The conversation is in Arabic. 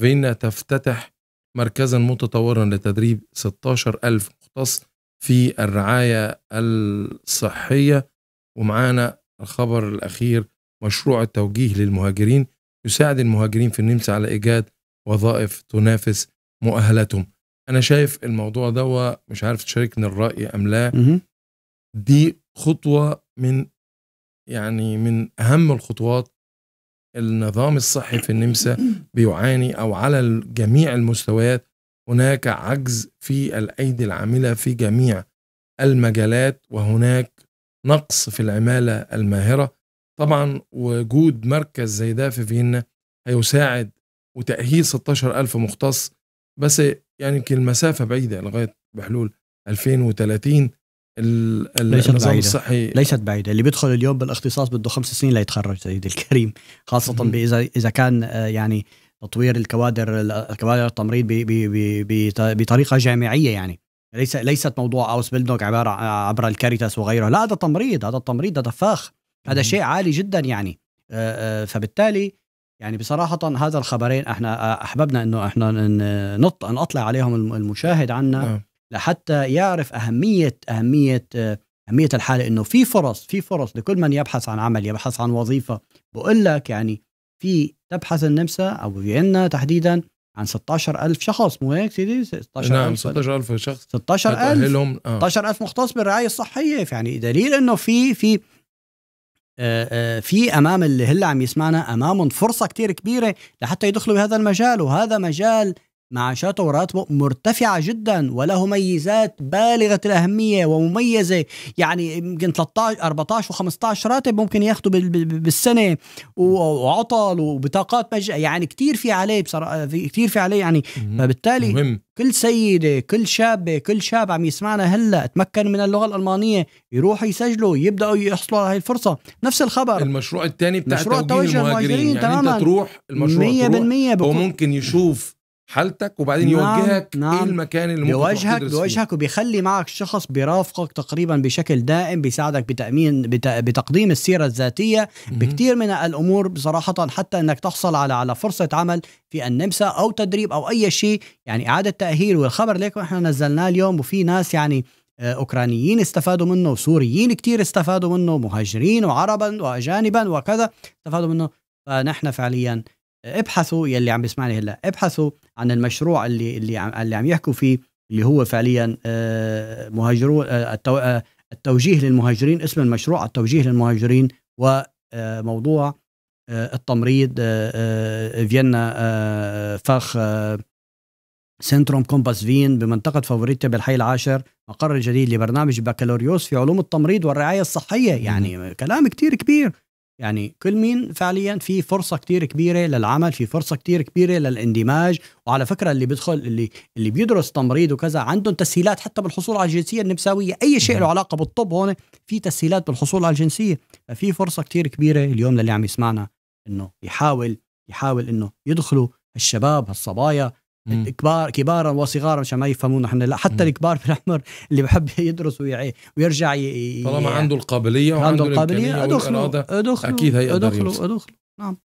فيينا تفتتح مركزا متطورا لتدريب 16 ألف مختص في الرعاية الصحية ومعانا الخبر الأخير مشروع التوجيه للمهاجرين يساعد المهاجرين في النمسا على إيجاد وظائف تنافس مؤهلتهم أنا شايف الموضوع ده مش عارف تشاركني الرأي أم لا دي خطوة من يعني من أهم الخطوات النظام الصحي في النمسا بيعاني او على جميع المستويات هناك عجز في الايدي العامله في جميع المجالات وهناك نقص في العماله الماهره طبعا وجود مركز زي ده في فيينا هيساعد وتاهيل 16000 مختص بس يعني يمكن المسافه بعيده لغايه بحلول 2030 ليست بعيدة. الصحي ليست بعيدة اللي بيدخل اليوم بالاختصاص بده خمس سنين ليتخرج سيدي الكريم خاصة إذا إذا كان آه، يعني تطوير الكوادر الكوادر التمريض بطريقة جامعية يعني ليس ليست موضوع اوس بيلدونج عباره عبر الكاريتاس وغيره لا هذا تمريض هذا التمريض هذا فخ هذا شيء عالي جدا يعني آه، آه، فبالتالي يعني بصراحة هذا الخبرين احنا احببنا انه احنا نط نطلع عليهم المشاهد عنا نعم. لحتى يعرف اهميه اهميه اهميه الحاله انه في فرص في فرص لكل من يبحث عن عمل يبحث عن وظيفه بقول لك يعني في تبحث النمسا او فيينا تحديدا عن 16000 شخص مو هيك سيدي 16000 نعم 16000 شخص 16000 16 آه. ألف مختص بالرعايه الصحيه يعني دليل انه في في آه، آه، في امام اللي هلا عم يسمعنا امامهم فرصه كتير كبيره لحتى يدخلوا بهذا المجال وهذا مجال معاشاته وراتبه مرتفعة جدا وله ميزات بالغة الأهمية ومميزة يعني يمكن 13 14 و15 راتب ممكن ياخده بالسنة وعطل وبطاقات مجانية يعني كتير في عليه بصراحة كتير في عليه يعني فبالتالي مهم. كل سيدة كل شابة كل شاب عم يسمعنا هلا تمكن من اللغة الألمانية يروح يسجلوا يبدأوا يحصلوا على هاي الفرصة نفس الخبر المشروع الثاني بتاع مشروع توجيه المهاجرين, المهاجرين يعني تماما أنت تروح المشروع 100% تروح هو ممكن يشوف حالتك وبعدين نعم يوجهك نعم. ايه المكان اللي ممكن يوجهك يوجهك وبيخلي معك شخص بيرافقك تقريبا بشكل دائم بيساعدك بتامين بت... بتقديم السيره الذاتيه بكثير من الامور بصراحه حتى انك تحصل على على فرصه عمل في النمسا او تدريب او اي شيء يعني اعاده تاهيل والخبر ليكم احنا نزلناه اليوم وفي ناس يعني آه، اوكرانيين استفادوا منه وسوريين كثير استفادوا منه مهاجرين وعربا واجانبا وكذا استفادوا منه فنحن فعليا آه، ابحثوا يلي عم بيسمعني هلا ابحثوا عن المشروع اللي اللي اللي عم يحكوا فيه اللي هو فعليا آه، مهاجرون آه، التوجيه للمهاجرين اسم المشروع التوجيه للمهاجرين وموضوع آه، التمريض فيينا فخ سنتروم كومباس فين بمنطقة فوريتا بالحي العاشر مقر الجديد لبرنامج بكالوريوس في علوم التمريض والرعاية الصحية يعني كلام كتير كبير يعني كل مين فعليا في فرصة كتير كبيرة للعمل في فرصة كتير كبيرة للاندماج وعلى فكرة اللي بيدخل اللي اللي بيدرس تمريض وكذا عندهم تسهيلات حتى بالحصول على الجنسية النمساوية أي شيء نعم. له علاقة بالطب هون في تسهيلات بالحصول على الجنسية ففي فرصة كتير كبيرة اليوم للي عم يسمعنا إنه يحاول يحاول إنه يدخلوا الشباب هالصبايا كبار كبارا وصغارا مشان ما يفهمون احنا لا حتى الكبار في العمر اللي بحب يدرس ويرجع ي... طالما عنده القابليه وعنده عنده القابليه ادخلوا الاراده ادخلوا اكيد هيقدر ادخلوا ادخلوا نعم